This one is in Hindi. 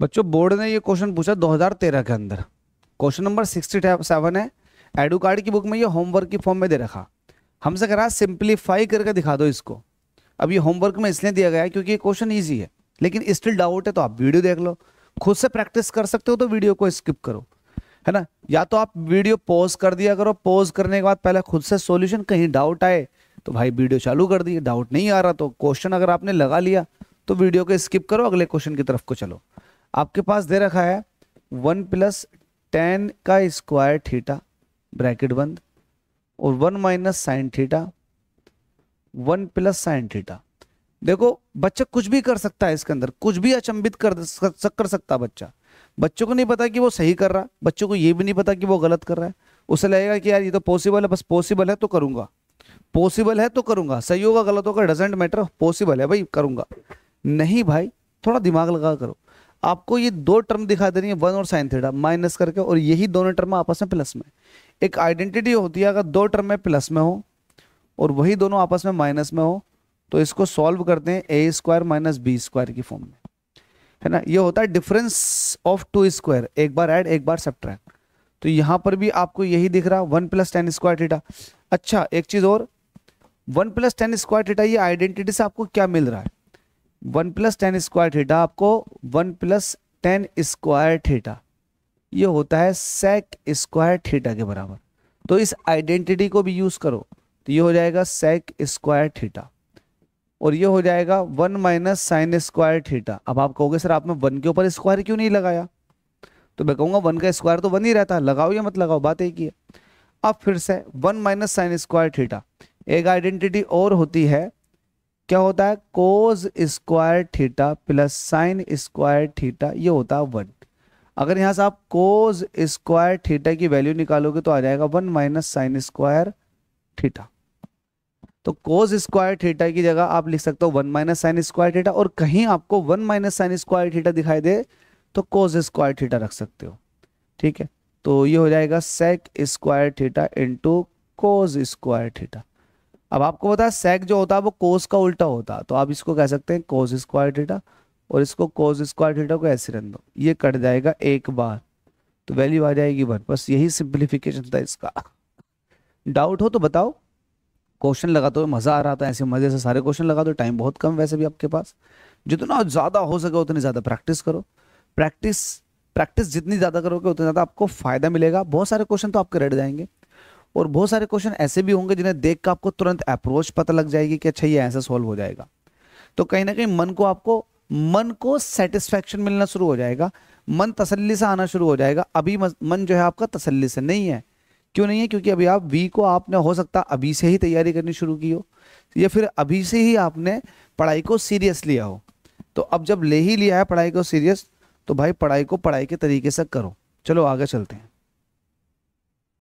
बच्चों बोर्ड ने ये क्वेश्चन पूछा 2013 के अंदर क्वेश्चन नंबर 67 है एडुकार्ड की बुक में ये होमवर्क की फॉर्म में दे रखा हमसे कह रहा सिंप्लीफाई करके दिखा दो इसको अब ये होमवर्क में इसलिए दिया गया है क्योंकि ये क्वेश्चन ईजी है लेकिन स्टिल डाउट है तो आप वीडियो देख लो खुद से प्रैक्टिस कर सकते हो तो वीडियो को स्किप करो है ना या तो आप वीडियो पॉज कर दिया करो पॉज करने के बाद पहले खुद से सॉल्यूशन कहीं डाउट आए तो भाई वीडियो चालू कर दिए डाउट नहीं आ रहा तो क्वेश्चन अगर आपने लगा लिया तो वीडियो को स्किप करो अगले क्वेश्चन की तरफ को चलो आपके पास दे रखा है वन प्लस टेन का स्क्वायर थीटा ब्रैकेट बंद और one minus sine theta one plus sine theta देखो बच्चा कुछ भी कर सकता है इसके अंदर कुछ भी अचंभित कर कर सकता है बच्चा बच्चों को नहीं पता कि वो सही कर रहा बच्चों को ये भी नहीं पता कि वो गलत कर रहा है उसे लगेगा कि यार ये तो पॉसिबल है बस पॉसिबल है तो करूंगा पॉसिबल है तो करूंगा सही होगा गलत होगा डजेंट मैटर पॉसिबल है भाई करूंगा नहीं भाई थोड़ा दिमाग लगा करो आपको ये दो टर्म दिखा दे रही है वन और साइन थीटा माइनस करके और यही दोनों टर्म आपस में प्लस में एक आइडेंटिटी होती है अगर दो टर्म में प्लस में हो और वही दोनों आपस में माइनस में हो तो इसको सॉल्व करते हैं A square minus B square की फॉर्म में है ना ये होता है डिफरेंस ऑफ टू स्क्वायर एक बार ऐड एक बार सब्ट्रैक्ट तो यहाँ पर भी आपको यही दिख रहा one plus tan square theta अच्छा एक चीज़ और one plus tan square theta ये आइडेंटिटी से आपको क्या मिल रहा है one plus tan square theta आपको one plus tan square theta ये होता है सेक स्क्वायर थीटा के बराबर तो इस आइडेंटिटी को भी यूज करो तो ये हो जाएगा सेक स्क्वायर थीटा और ये हो जाएगा one minus sine square theta अब आप कहोगे सर आपने वन के ऊपर स्क्वायर क्यों नहीं लगाया तो मैं कहूँगा वन का स्क्वायर तो वन ही रहता है लगाओ या मत लगाओ बात एक ही है अब फिर से one minus sine square theta एक आइडेंटिटी और होती है क्या होता है cos square theta plus sine square theta ये होता है वन अगर यहाँ से आप कोज स्क्वायर थीटा की वैल्यू निकालोगे तो आ जाएगा one minus sine square theta तो कोज स्क्वायर थीटा की जगह आप लिख सकते हो one minus sine square theta और कहीं आपको one minus sine square theta दिखाई दे तो कोज स्क्वायर थीटा रख सकते हो ठीक है तो ये हो जाएगा sec square theta into cos square theta अब आपको पता है सेक जो होता है वो कोस का उल्टा होता है तो आप इसको कह सकते हैं कोस स्क्वायर थीटा और इसको कोस स्क्वायर थीटा को ऐसे रन दो ये कट जाएगा एक बार तो वैल्यू आ जाएगी वन बस यही सिंप्लीफिकेशन था इसका डाउट हो तो बताओ क्वेश्चन लगाते तो मज़ा आ रहा था ऐसे मज़े से सारे क्वेश्चन लगा दो टाइम बहुत कम वैसे भी आपके पास जितना ज़्यादा हो सके उतनी ज़्यादा प्रैक्टिस करो प्रैक्टिस प्रैक्टिस जितनी ज़्यादा करोगे उतना ज़्यादा आपको फ़ायदा मिलेगा बहुत सारे क्वेश्चन तो आपके रट जाएंगे और बहुत सारे क्वेश्चन ऐसे भी होंगे जिन्हें देख कर आपको तुरंत अप्रोच पता लग जाएगी कि अच्छा ये ऐसे सॉल्व हो जाएगा तो कहीं ना कहीं मन को आपको मन को सेटिस्फैक्शन मिलना शुरू हो जाएगा मन तसल्ली से आना शुरू हो जाएगा अभी मन जो है आपका तसल्ली से नहीं है क्यों नहीं है क्योंकि अभी आप वी को आपने हो सकता अभी से ही तैयारी करनी शुरू की हो या फिर अभी से ही आपने पढ़ाई को सीरियस लिया हो तो अब जब ले ही लिया है पढ़ाई को सीरियस तो भाई पढ़ाई को पढ़ाई के तरीके से करो चलो आगे चलते हैं